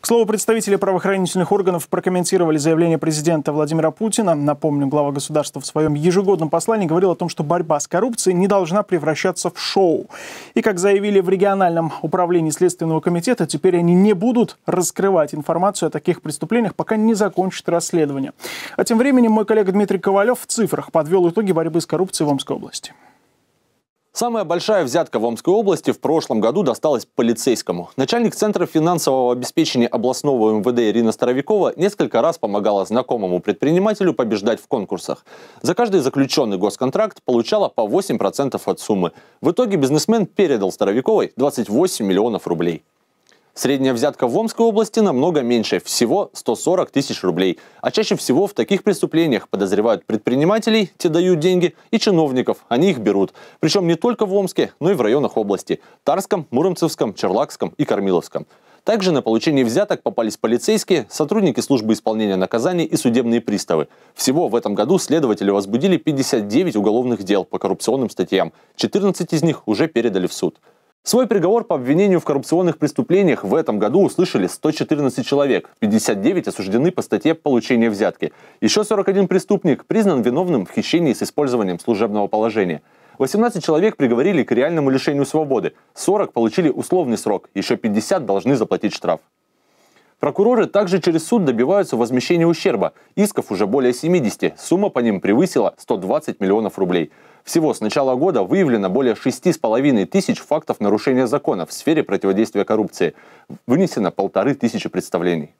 К слову, представители правоохранительных органов прокомментировали заявление президента Владимира Путина. Напомню, глава государства в своем ежегодном послании говорил о том, что борьба с коррупцией не должна превращаться в шоу. И, как заявили в региональном управлении Следственного комитета, теперь они не будут раскрывать информацию о таких преступлениях, пока не закончат расследование. А тем временем мой коллега Дмитрий Ковалев в цифрах подвел итоги борьбы с коррупцией в Омской области. Самая большая взятка в Омской области в прошлом году досталась полицейскому. Начальник Центра финансового обеспечения областного МВД Ирина Старовикова несколько раз помогала знакомому предпринимателю побеждать в конкурсах. За каждый заключенный госконтракт получала по 8% от суммы. В итоге бизнесмен передал Старовиковой 28 миллионов рублей. Средняя взятка в Омской области намного меньше, всего 140 тысяч рублей. А чаще всего в таких преступлениях подозревают предпринимателей, те дают деньги, и чиновников, они их берут. Причем не только в Омске, но и в районах области – Тарском, Муромцевском, Черлакском и Кормиловском. Также на получение взяток попались полицейские, сотрудники службы исполнения наказаний и судебные приставы. Всего в этом году следователи возбудили 59 уголовных дел по коррупционным статьям, 14 из них уже передали в суд. Свой приговор по обвинению в коррупционных преступлениях в этом году услышали 114 человек, 59 осуждены по статье «Получение взятки». Еще 41 преступник признан виновным в хищении с использованием служебного положения. 18 человек приговорили к реальному лишению свободы, 40 получили условный срок, еще 50 должны заплатить штраф. Прокуроры также через суд добиваются возмещения ущерба. Исков уже более 70, сумма по ним превысила 120 миллионов рублей. Всего с начала года выявлено более 6,5 тысяч фактов нарушения закона в сфере противодействия коррупции. Вынесено полторы тысячи представлений.